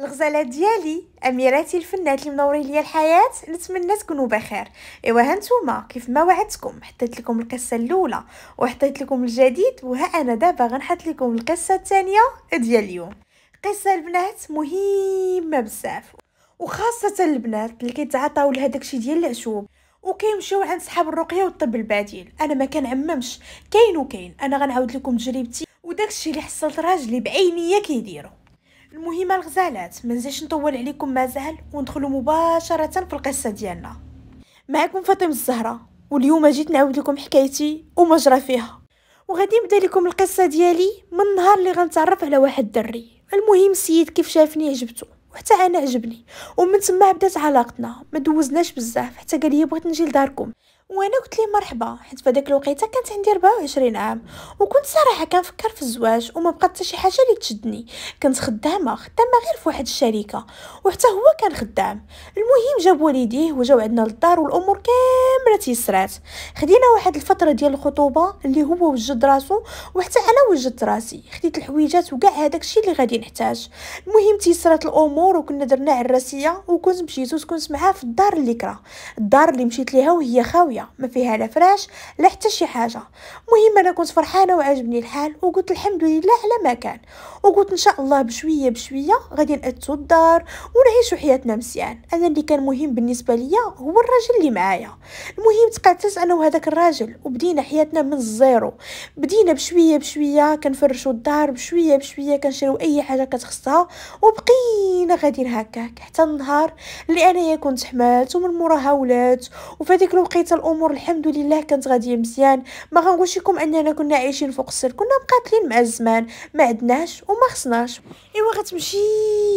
الغزاله ديالي اميراتي الفنات اللي منورين ليا الحياه نتمنى تكونوا بخير ايوا هانتوما كيف ما وعدتكم حطيت لكم القصه الاولى وحطيت لكم الجديد وها انا دابا غنحط لكم القصه الثانيه ديال اليوم قصه البنات مهمه بزاف وخاصه البنات اللي كيتعاطاو لهداك الشيء ديال العشوب وكيمشيو عند صحاب الرقيه والطب البديل انا ما كنعممش كاين وكاين انا غنعاود لكم تجربتي الشيء اللي حصلت راجلي بعينيا كيديرو المهم الغزالات منزيش نطول عليكم مازال وندخلوا مباشره في القصه ديالنا معكم فاطمه الزهره واليوم جيت نعاود لكم حكايتي وما جرى فيها وغادي نبدا لكم القصه ديالي من النهار اللي غنتعرف على واحد الدري المهم السيد كيف شافني عجبته وحتى انا عجبني ومن تما بدات علاقتنا ما دوزناش بزاف حتى قال لي بغيت نجي لداركم وانا قلت لي مرحبا حيت فداك الوقيته كانت عندي 24 عام وكنت صراحه كنفكر في الزواج وما بقى حتى شي حاجه اللي تشدني كنت خدامه خدامه غير في واحد الشركه وحتى هو كان خدام المهم جاب والديه وجاو عندنا للدار والامور كامله تيسرات خدينا واحد الفتره ديال الخطوبه اللي هو وجد راسو وحتى انا وجدت راسي خديت الحويجات وكاع هذاك الشيء اللي غادي نحتاج المهم تيسرات الامور وكنا درنا عراسيه وكنت مشيت وكنت معاه في الدار اللي كرا الدار اللي مشيت ليها وهي خاويه قويه ما فيها لا فراش لا حتى شي حاجه المهم انا كنت فرحانه وعجبني الحال وقلت الحمد لله على ما كان وقلت ان شاء الله بشويه بشويه غادي نأتوا الدار ونعيشوا حياتنا مزيان انا اللي كان مهم بالنسبه ليا هو الراجل اللي معايا المهم تقعدت انا وهذاك الراجل وبدينا حياتنا من الزيرو بدينا بشويه بشويه كنفرشوا الدار بشويه بشويه كنشريو اي حاجه كتخصها وبقينا غاديين هكاك حتى النهار اللي انايا كنت حملت ومن موراها ولات وفي هذيك الوقيته الامور الحمد لله كانت غاديه مزيان ما غنقولش لكم اننا كنا عايشين فوق السر كنا مقاتلين مع الزمان ما عدناش وما خصناش ايوا غتمشي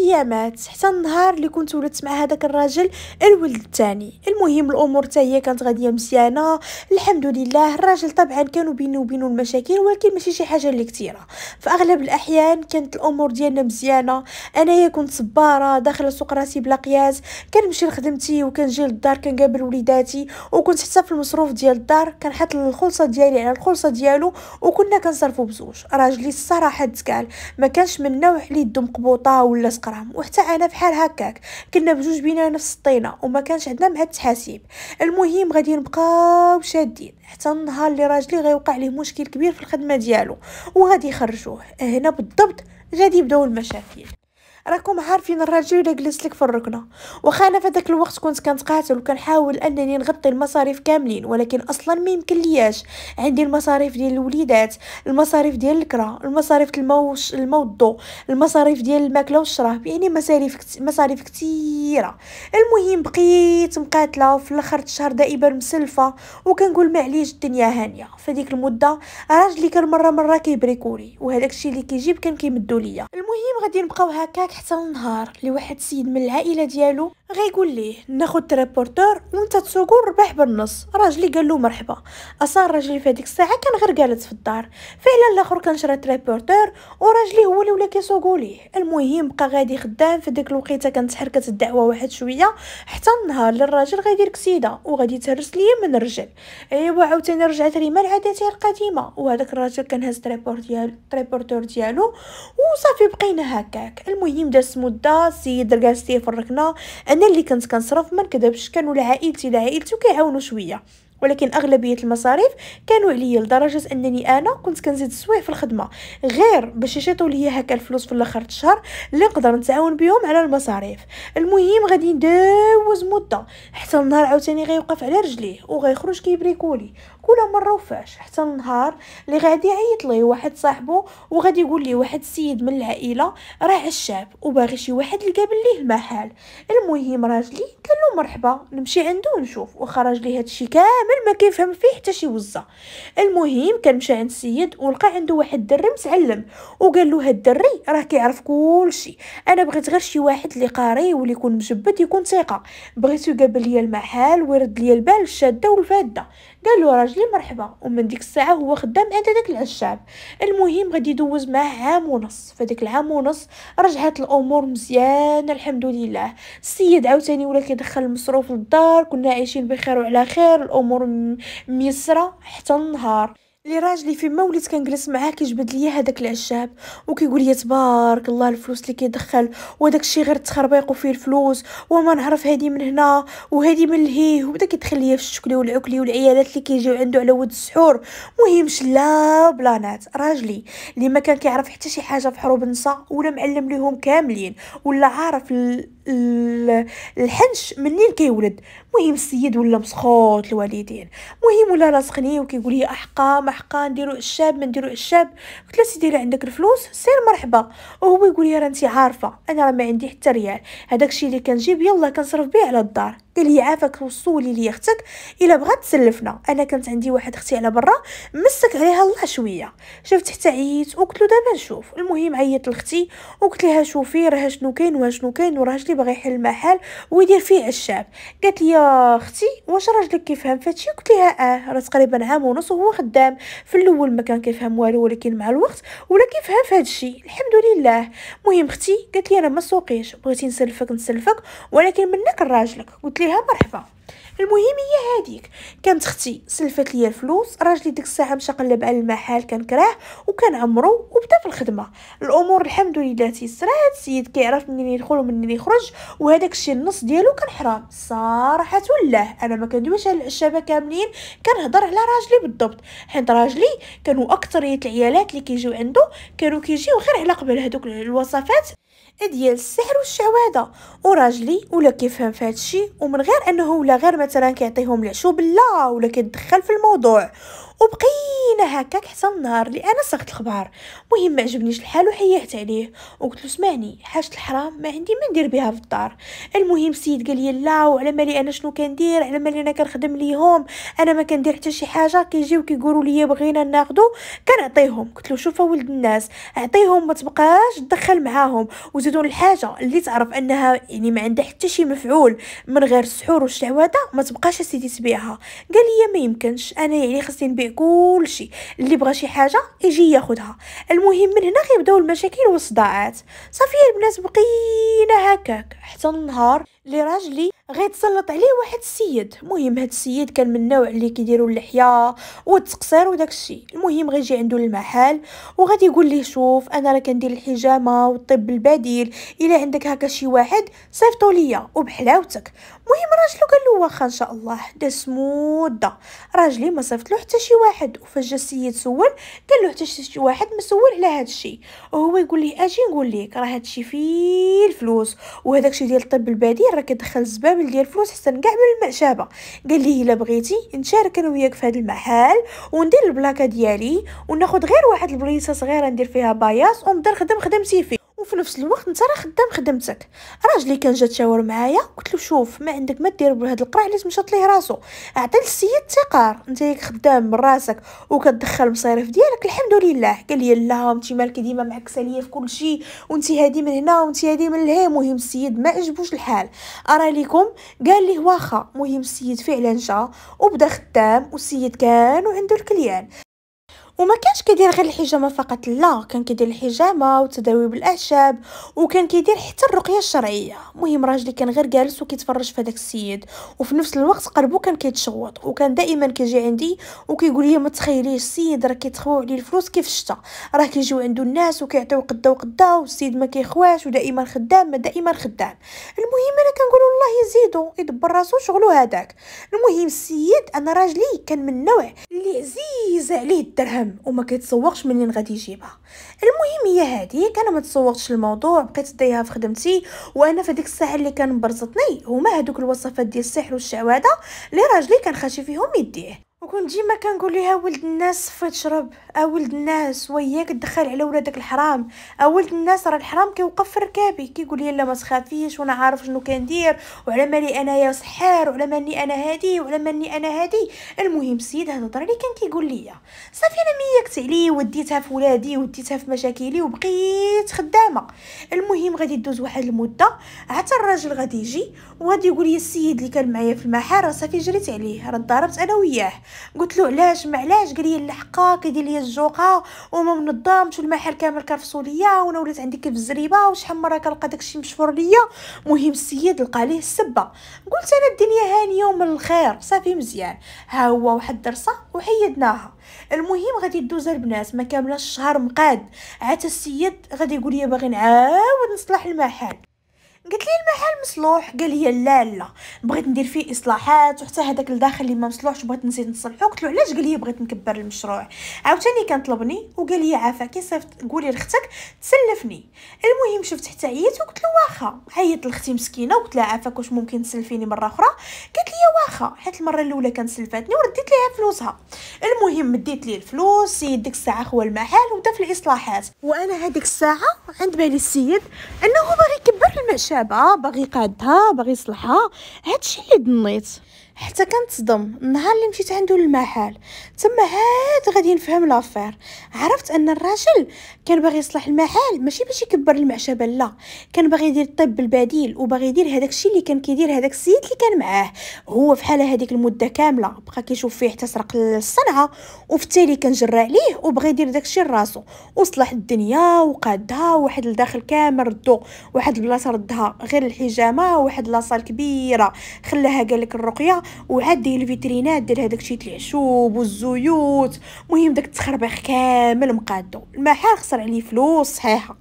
يامات حتى النهار اللي كنت ولدت مع هذاك الراجل الولد الثاني المهم الامور حتى هي كانت غاديه مزيانه الحمد لله الراجل طبعا كانوا بيني وبينه المشاكل ولكن ماشي شي حاجه اللي كثيره في اغلب الاحيان كانت الامور ديالنا مزيانه انايا كنت صباره داخله سوق راسي بلا قياس كنمشي لخدمتي وكنجي للدار كنقابل وليداتي وكنت حتى في المصروف ديال الدار كنحط الخلصه ديالي على الخلصه ديالو وكنا كنصرفو بزوج راجلي الصراحه تكال ما كانش من نوع اللي عندهم مقبوطه ولا سقرام وحتى انا بحال هكاك كنا بجوج بينا نفس الطينه وما كانش عندنا مع التحاسيب المهم غادي نبقاو شادين حتى النهار اللي راجلي غيوقع ليه مشكل كبير في الخدمه ديالو وغادي يخرجوه هنا بالضبط غادي يبداو المشاكل راكم عارفين الراجل اللي جلس لك في الركنه واخا انا في الوقت كنت كنتقاتل وكنحاول انني نغطي المصاريف كاملين ولكن اصلا ما يمكن لياش عندي المصاريف ديال الوليدات المصاريف ديال الكرا المصاريف الموش الموضو المصاريف ديال الماكله والشراب يعني مصاريف كت... مصاريف كثيره المهم بقيت مقاتله وفي الاخر الشهر دائما مسلفه وكنقول معليش الدنيا هانيه فديك المده راجلي كان مره مره كيبريكولي وهذاك الشيء اللي كيجيب كان كيمدو ليا المهم غادي نبقاو هكاك معاك حتى النهار لواحد واحد السيد من العائله ديالو غيقول ليه ناخد تريبورتور وانت تسوقو ونربح بالنص راجلي قال له مرحبا اصلا راجلي في هذيك الساعه كان غير جالس في الدار فعلا الاخر كان شرا تريبورتور وراجلي هو اللي ولا كيسوقو ليه المهم بقى غادي خدام في ديك الوقيته كانت حركه الدعوه واحد شويه حتى النهار اللي الراجل غيدير كسيده وغادي تهرس ليا من الرجل ايوا عاوتاني رجعت ريما لعاداتها القديمه وهذاك الراجل كان هاز تريبورتور ديالو تريبورتور ديالو وصافي بقينا هكاك المهم المهم دازت مده السيد رجعت ليا فركنا انا اللي كنت كنصرف ما نكذبش كانوا لعائلتي لعائلتي وكيعاونوا شويه ولكن اغلبيه المصاريف كانوا عليا لدرجه انني انا كنت كنزيد السوايع في الخدمه غير باش يشيطوا ليا هكا الفلوس في الاخر الشهر اللي نقدر نتعاون بهم على المصاريف المهم غادي ندوز مده حتى النهار عاوتاني غيوقف على رجليه وغيخرج كيبريكولي كل مره وفاش حتى النهار اللي غادي يعيط ليه واحد صاحبه وغادي يقول ليه واحد السيد من العائله راه عشاب وباغي شي واحد يقابل ليه المحل المهم راجلي قال له مرحبا نمشي عنده ونشوف وخرج ليه هادشي كامل ما كيفهم فيه حتى شي وزه المهم كان مشى عند السيد ولقى عنده واحد الدري متعلم وقال له هاد الدري راه كيعرف كلشي انا بغيت غير شي واحد اللي قاري واللي يكون مجبد يكون ثقه بغيتو يقابل ليا المحل ويرد ليا البال الشاده والفاده قال له راجلي لي مرحبا ومن ديك الساعه هو خدام عند داك العشاب المهم غادي يدوز معاه عام ونص فداك العام ونص رجعت الامور مزيانه الحمد لله السيد عاوتاني ولا كيدخل المصروف للدار كنا عايشين بخير وعلى خير الامور ميسره حتى النهار لي راجلي في وليت كنجلس معاه كيجبد ليا هذاك العشاب وكيقول لي تبارك الله الفلوس اللي كيدخل وداك الشيء غير تخربيق وفيه الفلوس وما نعرف هادي من هنا وهادي من لهيه وبدا كيدخل ليا في الشكلي والعكلي والعيالات اللي كيجيو عنده على ود السحور مهم لا بلانات راجلي اللي ما كان كيعرف حتى شي حاجه في حروب النساء ولا معلم ليهم كاملين ولا عارف ال... الحنش منين كيولد مهم السيد ولا مسخوط الوالدين مهم ولا راسخني وكيقول لي احقا ما نديرو الشاب ما نديرو الشاب قلت له سيدي الا عندك الفلوس سير مرحبا وهو يقول لي راه انت عارفه انا راه ما عندي حتى ريال هذاك الشيء اللي كنجيب يلا كنصرف به على الدار قال لي عافاك وصولي لي اختك الا بغات تسلفنا انا كانت عندي واحد اختي على برا مسك عليها الله شويه شفت حتى عييت وقلت له دابا نشوف المهم عيطت لاختي وقلت لها شوفي راه شنو كاين وها شنو كاين وراجلي اللي باغي يحل المحل ويدير فيه عشاب قالت لي اختي واش راجلك كيفهم فهادشي قلت لها اه راه تقريبا عام ونص وهو خدام في الاول ما كان كيفهم والو ولكن مع الوقت ولا كيفهم فهادشي الحمد لله المهم اختي قالت لي انا ما سوقيش بغيتي نسلفك نسلفك ولكن منك لراجلك قلت ديرها مرحبا المهم هي هذيك كانت اختي سلفت ليا الفلوس راجلي ديك الساعه مشى قلب على المحل كراه وكان عمرو وبدا في الخدمه الامور الحمد لله تيسرات السيد كيعرف منين يدخل ومنين يخرج وهذاك الشيء النص ديالو كان حرام صراحه الله انا ما كندويش على الشباب كاملين كنهضر على راجلي بالضبط حيت راجلي كانوا اكثريه العيالات اللي كيجيو عنده كانوا كيجيو غير على قبل هذوك الوصفات ديال السحر والشعوذه وراجلي ولا كيفهم في هادشي ومن غير انه ولا غير مثلا كيعطيهم العشوب لا ولا كيتدخل في الموضوع وبقينا هكاك حتى النهار اللي انا صغت الخبار مهم ما عجبنيش الحال وحيحت عليه وقلت له سمعني حاجه الحرام ما عندي ما ندير بها في الدار المهم السيد قال لي لا وعلى مالي انا شنو كندير على مالي انا كنخدم ليهم انا ما كندير حتى شي حاجه كيجيو كيقولوا لي بغينا ناخذو كنعطيهم قلت له شوف ولد الناس اعطيهم ما تبقاش تدخل معاهم وزيدون الحاجه اللي تعرف انها يعني ما عندها حتى شي مفعول من غير السحور والشعوذه ما تبقاش سيدي تبيعها قال لي ما يمكنش انا يعني خصني نبيع كل كلشي اللي بغى شي حاجه يجي ياخدها المهم من هنا غيبداو المشاكل والصداعات صافي البنات بقينا هكاك حتى النهار اللي راجلي غيتسلط عليه واحد السيد المهم هاد السيد كان من النوع اللي كيديروا اللحيه والتقصير وداك الشيء المهم غيجي عنده المحل وغادي يقول ليه شوف انا راه كندير الحجامه والطب البديل الا عندك هكا شي واحد صيفطوا ليا وبحلاوتك المهم راجلو قال له واخا ان شاء الله حدا سموده راجلي ما صيفط له حتى شي واحد وفاش جا السيد سول قال له حتى شي واحد ما سول على هذا الشيء وهو يقول لي اجي نقول لك راه هذا الشيء فيه الفلوس وهذاك الشيء ديال الطب البديل راه كيدخل زبابل ديال الفلوس حسن كاع من المعشابه قال لي الا بغيتي نشارك انا وياك في هذا المحل وندير البلاكه ديالي وناخذ غير واحد البليصه صغيره ندير فيها باياس ونبدا نخدم خدمتي فيه وفي نفس الوقت انت راه خدام خدمتك راجلي كان جا تشاور معايا قلت له شوف ما عندك ما دير بهذا القرع اللي مشات ليه راسو اعطي للسيد تقار انت ياك خدام من راسك وكتدخل المصاريف ديالك الحمد لله قال لي لا انت مالك ديما معك ساليه في كل شيء وانت هادي من هنا وانت هادي من لهي مهم السيد ما عجبوش الحال ارى لكم قال لي واخا مهم السيد فعلا جا وبدا خدام والسيد كان وعنده الكليان وما كانش كيدير غير الحجامه فقط لا كان كيدير الحجامه وتداوي بالاعشاب وكان كيدير حتى الرقيه الشرعيه مهم راجلي كان غير جالس وكيتفرج في هذاك السيد وفي نفس الوقت قلبو كان كيتشوط وكان دائما كيجي عندي وكيقول لي ما تخيليش السيد راه كيتخواو عليه الفلوس كيف الشتا راه كيجيو عنده الناس وكيعطيو قدا وقدا والسيد ما كيخواش ودائما خدام ما دائما خدام المهم انا كنقول الله يزيدو يدبر راسو شغلو هذاك المهم السيد انا راجلي كان من النوع اللي عزيز عليه الدرهم مهم وما كيتسوقش منين غادي يجيبها المهم هي هذه انا ما تسوقتش الموضوع بقيت ديها في خدمتي وانا في ديك الساعه اللي كان برزطني هما هذوك الوصفات ديال السحر والشعوذه اللي راجلي كان خاشي فيهم يديه وكنت ديما كنقول ليها ولد الناس صفي تشرب اولد آه ولد الناس وياك تدخل على ولادك الحرام اولد آه ولد الناس راه الحرام كيوقف في ركابي كيقول لي لا ما تخافيش وانا عارف شنو كندير وعلى مالي انايا سحار وعلى مالي انا هادي وعلى مالي انا هادي المهم السيد هذا الهضره اللي كان كيقول لي صافي انا ميكت عليه وديتها في ولادي وديتها في مشاكلي وبقيت خدامه المهم غادي تدوز واحد المده حتى الراجل غادي يجي وغادي يقول لي السيد اللي كان معايا في المحل راه صافي جريت عليه راه ضربت انا وياه قلت له علاش ما علاش قال لي اللحقه كيدير لي الجوقه وما منظمش المحل كامل ليا وانا ولات عندي كيف الزريبه وشحال مره كنلقى داكشي مشفور ليا مهم السيد لقى ليه السبه قلت انا الدنيا هانيه يوم الخير صافي مزيان ها هو واحد الدرسه وحيدناها المهم غادي دوز البنات ما كاملاش الشهر مقاد عاد السيد غادي يقول لي باغي نعاود نصلح المحل قلت لي المحل مصلوح قال لي لا لا بغيت ندير فيه اصلاحات وحتى هذاك الداخل اللي ما مصلوحش بغيت نزيد نصلحو قلت له علاش قال لي بغيت نكبر المشروع عاوتاني كان طلبني وقال لي عافاك يا صيفط قولي لاختك تسلفني المهم شفت حتى عييت وقلت له واخا عيط لختي مسكينه وقلت لها عافاك واش ممكن تسلفيني مره اخرى قالت لي واخا حيت المره الاولى كان سلفاتني ورديت ليها فلوسها المهم مديت ليه الفلوس السيد ديك الساعه خو المحل وبدا في الاصلاحات وانا هذيك الساعه عند بالي السيد انه باغي يكبر المعشابه باغي قادها باغي يصلحها هادشي اللي ضنيت حتى كنتصدم النهار اللي مشيت عنده للمحل تما عاد غادي نفهم لافير عرفت ان الراجل كان باغي يصلح المحل ماشي باش يكبر المعشبه لا كان باغي يدير الطب البديل وباغي يدير هذاك الشيء اللي كان كيدير هذاك السيد اللي كان معاه هو في حاله هذيك المده كامله بقى كيشوف فيه حتى سرق الصنعه وفي التالي كان جرى عليه وبغى يدير داك الشيء لراسو وصلح الدنيا وقادها واحد لداخل كامل ردو واحد البلاصه ردها غير الحجامه واحد لاصال كبيره خلاها قال لك الرقيه وعاد داير الفيترينات ديال هذاك الشيء العشوب والزيوت مهم داك التخربيق كامل مقادو المحل خسر عليه فلوس صحيحه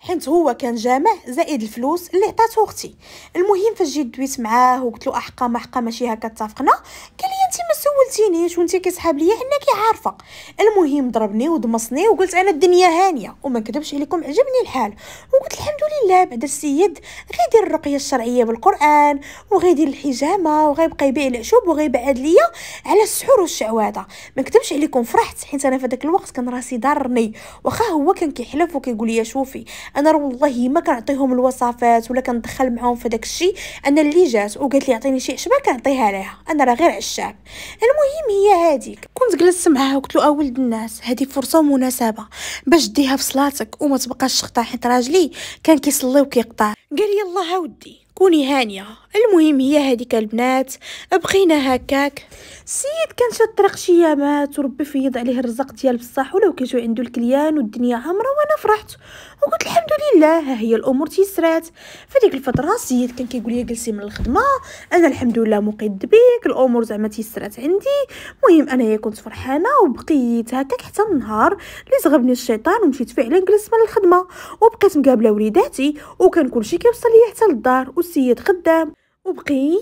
حيت هو كان جامع زائد الفلوس اللي عطاتو اختي المهم فاش جيت دويت معاه وقلت له احقا ما حقا ماشي هكا اتفقنا قال لي انت ما سولتينيش وانت كتسحاب ليا انك عارفه المهم ضربني ودمصني وقلت انا الدنيا هانيه وما نكذبش عليكم عجبني الحال وقلت الحمد لله بعد السيد غيدير الرقيه الشرعيه بالقران وغيدير الحجامه وغيبقى يبيع العشوب وغيبعد ليا على السحور والشعواده ما نكذبش عليكم فرحت حيت انا في داك الوقت كان راسي ضرني واخا هو كان كيحلف وكيقول لي شوفي انا راه والله ما كنعطيهم الوصفات ولا كندخل معاهم في داك الشيء انا اللي جات وقالت لي عطيني شي عشبه كنعطيها ليها انا راه غير عشاب المهم هي هذيك كنت جلست معاها وقلت له اولد الناس هذه فرصه ومناسبه باش ديها في صلاتك وما تبقاش تقطع حيت راجلي كان كيصلي وكيقطع قال لي الله ودي كوني هانيه المهم هي هذيك البنات بقينا هكاك السيد كان شاد طريق شي يامات وربي فيض عليه الرزق ديال بصح ولو كيجيو عنده الكليان والدنيا عامره وانا فرحت وقلت الحمد لله ها هي الامور تيسرات فديك الفتره السيد كان كيقول لي جلسي من الخدمه انا الحمد لله مقيد بك الامور زعما تيسرات عندي المهم انايا كنت فرحانه وبقيت هكاك حتى النهار اللي زغبني الشيطان ومشيت فعلا جلس من الخدمه وبقيت مقابله وليداتي وكان كلشي كيوصل ليا حتى للدار والسيد خدام وبقينا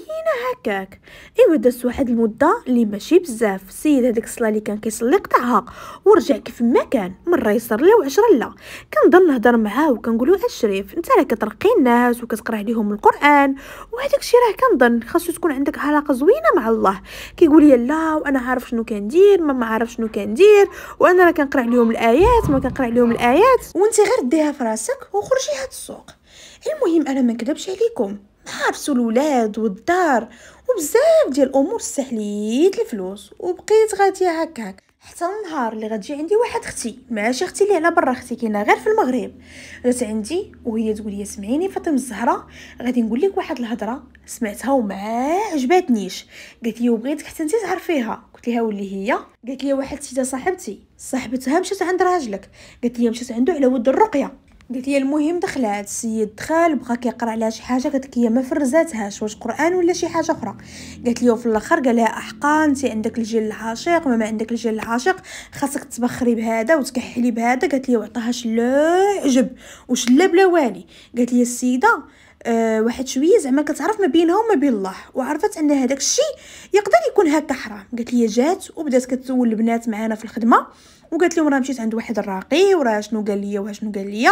هكاك ايوا دازت واحد المده اللي ماشي بزاف السيد هذاك الصلاه اللي كان كيصلي قطعها ورجع كيف ما كان مره يصر له وعشرة لا كنضل نهضر معاه وكنقول له أه اشريف انت راه كترقي الناس وكتقرا عليهم القران وهذاك الشيء راه كنظن خاصو تكون عندك علاقه زوينه مع الله كيقول لي لا وانا عارف شنو كندير ما عارف شنو كندير وانا راه كنقرا عليهم الايات ما كنقرا عليهم الايات وانت غير ديها في راسك وخرجي هاد السوق المهم انا ما نكذبش عليكم نحارسوا الولاد والدار وبزاف ديال الامور سهليت الفلوس وبقيت غاديه هكاك حتى النهار اللي غتجي عندي واحد اختي ماشي اختي اللي على برا اختي كاينه غير في المغرب جات عندي وهي تقول لي سمعيني فاطمه الزهراء غادي نقول لك واحد الهضره سمعتها وما عجباتنيش قالت لي وبغيتك حتى انت تعرفيها قلت لها واللي هي قالت لي واحد السيده صاحبتي صاحبتها مشات عند راجلك قالت لي مشات عنده على ود الرقيه قلت لي المهم دخلات السيد دخل بغا كيقرا على شي حاجه قالت لي ما فرزاتهاش واش قران ولا شي حاجه اخرى قالت لي في الاخر قال لها احقا انت عندك الجيل العاشق ما عندك الجيل العاشق خاصك تبخري بهذا وتكحلي بهذا قالت لي وعطاها شلا عجب وشلا بلا والي قالت لي السيده آه، واحد شويه زعما كتعرف ما بينهم وما بين الله وعرفت ان هذاك الشيء يقدر يكون هكا حرام قالت لي جات وبدات كتسول البنات معانا في الخدمه وقالت لهم راه مشيت عند واحد الراقي وراه شنو قال لي وشنو شنو قال لي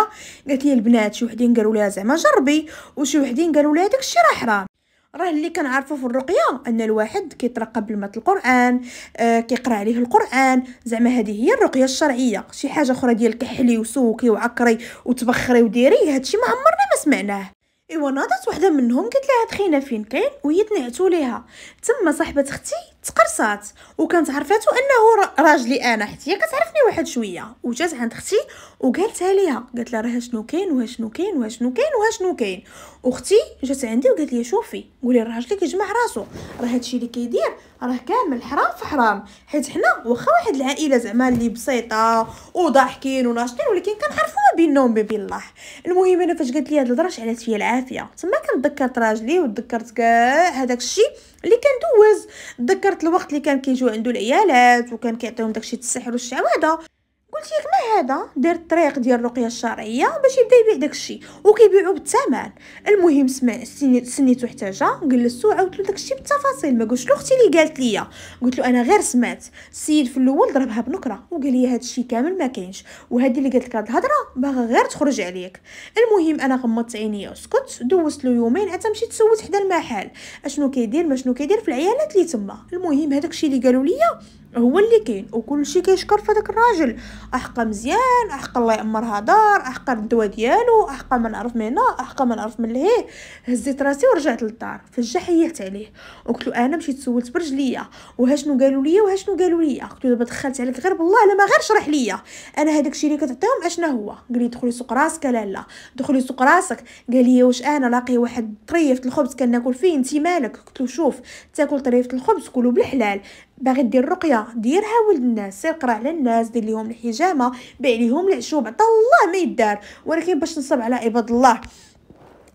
قالت لي البنات شي وحدين قالوا لها زعما جربي وشي وحدين قالوا لها الشيء راه حرام راه اللي كنعرفو في الرقيه ان الواحد كيترقى بلمة القران آه كيقرا عليه القران زعما هذه هي الرقيه الشرعيه شي حاجه اخرى ديال كحلي وسوكي وعكري وتبخري وديري هادشي ما عمرنا ما سمعناه ايوا ناضت وحده منهم قالت لها تخينا فين كاين وهي تنعتو ليها تما صاحبه اختي تقرصات وكانت عرفاتو انه راجلي انا حيت هي كتعرفني واحد شويه وجات عند اختي وقالتها ليها قالت لها راه شنو كاين وها شنو كاين وها شنو كاين وها شنو كاين اختي جات عندي وقالت لي شوفي قولي راجلي كيجمع راسو راه هادشي اللي كيدير راه كامل حرام في حرام حيت حنا واخا واحد العائله زعما اللي بسيطه وضاحكين وناشطين ولكن كنعرفوها بيننا بين الله المهم انا فاش قالت لي هاد الهضره شعلت فيا العافيه تما كنتذكرت راجلي وتذكرت كاع هذاك الشيء اللي كندوز تذكرت الوقت اللي كان كيجيو عنده العيالات وكان كيعطيهم داكشي السحر والشعوذه قلت ليه ما هذا دار الطريق ديال الرقيه الشرعيه باش يبدا يبيع داكشي وكيبيعو بالثمن المهم سمع سنيت واحد حاجه جلستو عاودت له داكشي بالتفاصيل ما قلتش له اختي اللي قالت ليا قلت له انا غير سمعت السيد في الاول ضربها بنكره وقال لي هادشي كامل ما كاينش وهادي اللي قالت لك هاد الهضره باغا غير تخرج عليك المهم انا غمضت عينيا وسكت دوزت له يومين حتى مشيت تسوت حدا المحل اشنو كيدير ما شنو كيدير في العيالات اللي تما المهم هذاك الشيء اللي قالوا ليا هو اللي كاين وكلشي كيشكر في هذاك الراجل احقى مزيان احقى الله يعمرها دار احقى الدواء ديالو احقى ما نعرف من هنا احقى ما نعرف من لهيه هزيت راسي ورجعت للدار فجا حيت عليه قلت له انا مشيت سولت برجليا وها شنو قالوا لي وها شنو قالوا لي قلت له دابا دخلت عليك غير بالله ما غير شرح ليا انا هذاك الشيء اللي كتعطيهم اشنا هو قال لي دخلي سوق راسك لا لا دخلي سوق راسك قال لي واش انا لاقي واحد طريفه الخبز كناكل فيه انت مالك قلت له شوف تاكل طريفه الخبز كلو بالحلال باغي دير رقيه ديرها ولد الناس سير قرا على الناس دير ليهم الحجامه بيع ليهم العشوب عطا الله ما يدار ولكن باش نصب على عباد الله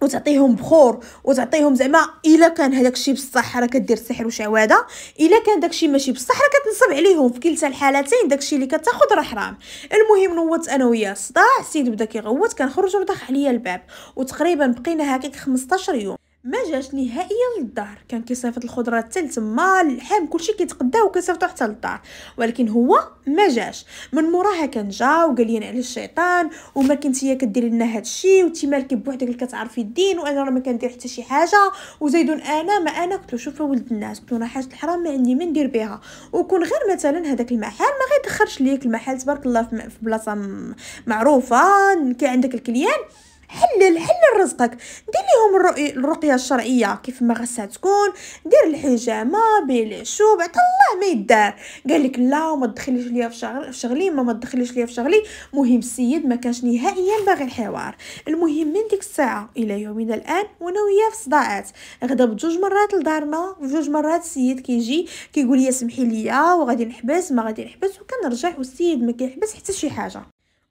وتعطيهم بخور وتعطيهم زعما الا كان هذاك الشيء بصح راه كدير سحر وشعواده الا كان داك الشيء ماشي بصح راه كتنصب عليهم في كلتا الحالتين داك الشيء اللي كتاخذ راه حرام المهم نوضت انا وياه الصداع السيد بدا كيغوت كنخرجوا ودخل عليا الباب وتقريبا بقينا هكاك 15 يوم ما جاش نهائيا للدار كان كيصيفط الخضره حتى لتما اللحم كلشي كيتقداو وكيصيفطو حتى للدار ولكن هو ما جاش من موراها كان جا وقال لي على الشيطان وما هي كدير لنا هذا الشيء مالك بوحدك اللي كتعرفي الدين وانا راه ما كندير حتى شي حاجه وزيد انا ما انا قلت له شوف ولد الناس قلت له راه حاجه الحرام ما عندي ما ندير بها وكون غير مثلا هذاك المحل ما غيدخلش ليك المحل تبارك الله في بلاصه معروفه كي عندك الكليان حلل حلل رزقك دير لهم الرقيه الشرعيه كيف ما غسها تكون دير الحجامه بيلي شوب عطى الله ما يدار قال لك لا وما تدخليش ليا في شغل في شغلي ما ما تدخليش ليا في شغلي مهم السيد ما كانش نهائيا باغي الحوار المهم من ديك الساعه الى يومنا الان وانا وياه في صداعات غدا بجوج مرات لدارنا وجوج مرات السيد كيجي كيقول لي سمحي ليا وغادي نحبس ما غادي نحبس وكنرجع والسيد ما كيحبس حتى شي حاجه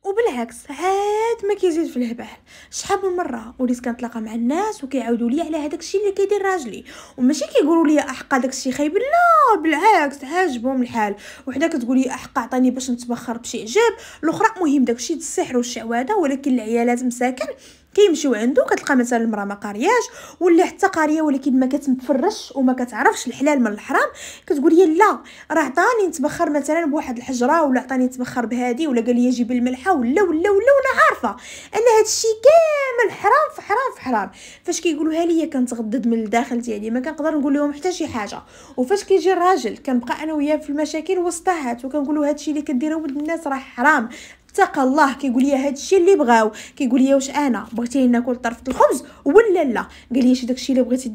وبالعكس عاد ما كيزيد في الهبال شحال من مره وليت كنتلاقى مع الناس وكيعاودوا لي على هذاك الشيء اللي كيدير راجلي وماشي كيقولوا لي احقا داك الشيء خايب لا بالعكس عاجبهم الحال وحده كتقول لي احقا عطاني باش نتبخر بشي عجب الاخرى مهم داك الشيء السحر والشعوذه ولكن العيالات مساكن كيمشيو عنده كتلقى مثلا المراه ما قارياش ولا حتى قاريه ولكن ما كتمتفرش وما كتعرفش الحلال من الحرام كتقول لي لا راه عطاني نتبخر مثلا بواحد الحجره ولا عطاني نتبخر بهادي ولا قال لي جيب الملحه ولا ولا ولا انا عارفه ان هذا الشيء كامل حرام في حرام في حرام فاش كيقولوها ليا كنتغدد من الداخل ديالي ما كنقدر نقول لهم حتى شي حاجه وفاش كيجي الراجل كنبقى انا وياه في المشاكل وسطهات وكنقول له الشيء اللي كديريه ولد الناس راه حرام تقى الله كيقول لي هذا الشيء اللي بغاو كيقول لي واش انا بغيتي ناكل طرف الخبز ولا لا قال لي شي داكشي اللي بغيتي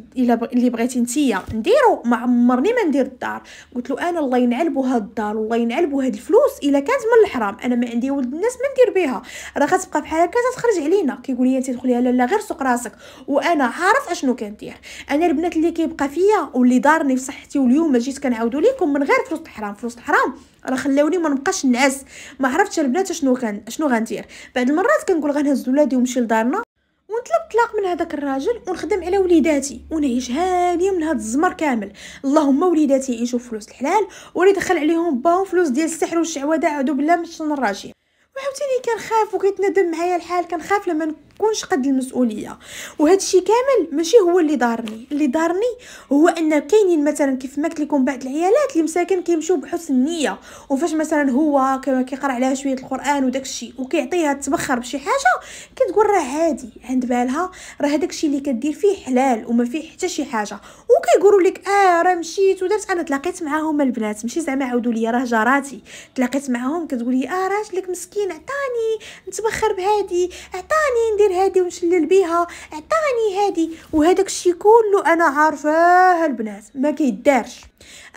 اللي بغيتي نتيا نديرو ما عمرني ما ندير الدار قلت له انا الله ينعلبو هاد الدار والله ينعلبو هاد الفلوس الا كانت من الحرام انا ما عندي ولد الناس ما ندير بها راه غتبقى بحال هكا تخرج علينا كيقول لي انت دخلي لا لا غير سوق راسك وانا عارف اشنو كندير انا البنات اللي كيبقى فيا واللي دارني في صحتي واليوم جيت كنعاودو ليكم من غير فلوس الحرام فلوس الحرام راه خلاوني ما نبقاش نعس ما عرفتش البنات اشنو شنو كان شنو غندير بعد المرات كنقول غنهز ولادي ونمشي لدارنا ونطلب طلاق من هذاك الراجل ونخدم على وليداتي ونعيش هاني من هذا الزمر كامل اللهم وليداتي يعيشوا فلوس الحلال وليدخل عليهم باهم فلوس ديال السحر والشعوذه اعوذ بالله من الشيطان الرجيم وعاوتاني كنخاف وكيتندم معايا الحال كنخاف لما كونش قد المسؤوليه وهذا الشيء كامل ماشي هو اللي دارني اللي دارني هو ان كاينين مثلا كيف ما قلت لكم بعض العيالات اللي مساكن كيمشيو بحسن النيه وفاش مثلا هو كيقرا عليها شويه القران وداك الشيء وكيعطيها تبخر بشي حاجه كتقول راه عادي عند بالها راه هذاك الشيء اللي كدير فيه حلال وما فيه حتى شي حاجه وكيقولوا لك اه راه مشيت ودرت انا تلاقيت معاهم البنات ماشي زعما عاودوا لي راه جاراتي تلاقيت معاهم كتقول لي اه راجلك مسكين عطاني نتبخر بهادي عطاني ندير هادي ونشلل بيها عطاني هادي وهذاك الشيء كله انا عارفاه البنات ما كيدارش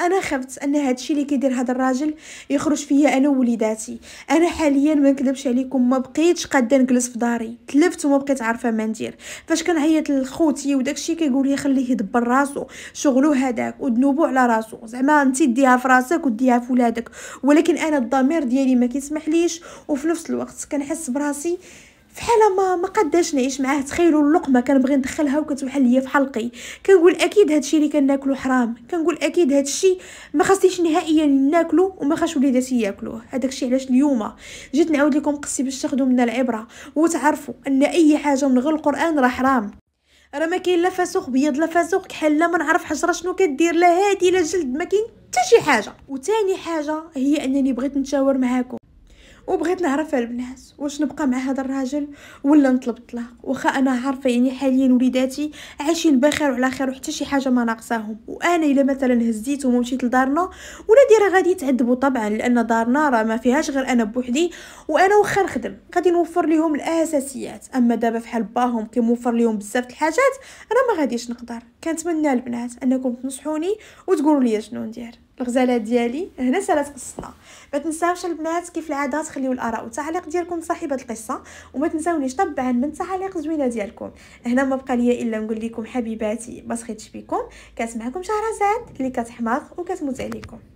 انا خفت ان هذا الشيء اللي كيدير هذا الراجل يخرج فيا انا ووليداتي انا حاليا ما نكذبش عليكم ما بقيتش قاده نجلس في داري تلفت وما بقيت عارفه ما ندير فاش كنعيط لخوتي وداك الشيء كيقول لي خليه يدبر راسو شغلو هذاك وذنوبو على راسو زعما انت ديها في راسك وديها في ولادك ولكن انا الضمير ديالي ما كيسمحليش وفي نفس الوقت كنحس براسي في حالة ما ما قداش نعيش معاه تخيلوا اللقمه كنبغي ندخلها وكتوحل ليا في حلقي كنقول اكيد هادشي اللي كناكلو حرام كنقول اكيد هادشي ما خاصنيش نهائيا ناكلو وما خاش وليداتي ياكلوه الشيء علاش اليوم جيت نعاود لكم قصي باش تاخذوا منا العبره وتعرفوا ان اي حاجه من غير القران راه حرام راه ما كاين لا فاسوخ بيض لا فاسوخ كحل لا ما نعرف حجره شنو كدير لا هادي لا جلد ما كاين حتى شي حاجه وثاني حاجه هي انني بغيت نتشاور معاكم وبغيت نعرف على البنات واش نبقى مع هذا الراجل ولا نطلب الطلاق واخا انا عارفه يعني حاليا وليداتي عايشين بخير وعلى خير وحتى شي حاجه ما ناقصاهم وانا الا مثلا هزيتهم ومشيت لدارنا ولادي راه غادي يتعذبوا طبعا لان دارنا راه ما فيهاش غير انا بوحدي وانا واخا نخدم غادي نوفر لهم الاساسيات اما دابا فحال باهم كيموفر لهم بزاف الحاجات انا ما غاديش نقدر كنتمنى البنات انكم تنصحوني وتقولوا لي شنو ندير الغزاله ديالي هنا سالات قصتنا ما تنساوش البنات كيف العاده تخليو الاراء والتعليق ديالكم صاحبه القصه وما تنساونيش طبعا من التعاليق زوينه ديالكم هنا ما بقى ليا الا نقول لكم حبيباتي ما سخيتش بكم كنت معكم شهرزاد اللي كتحماق وكتموت عليكم